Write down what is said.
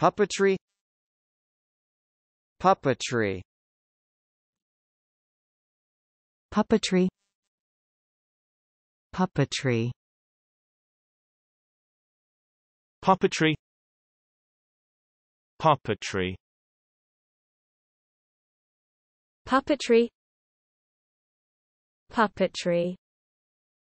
puppetry puppetry puppetry puppetry puppetry puppetry puppetry puppetry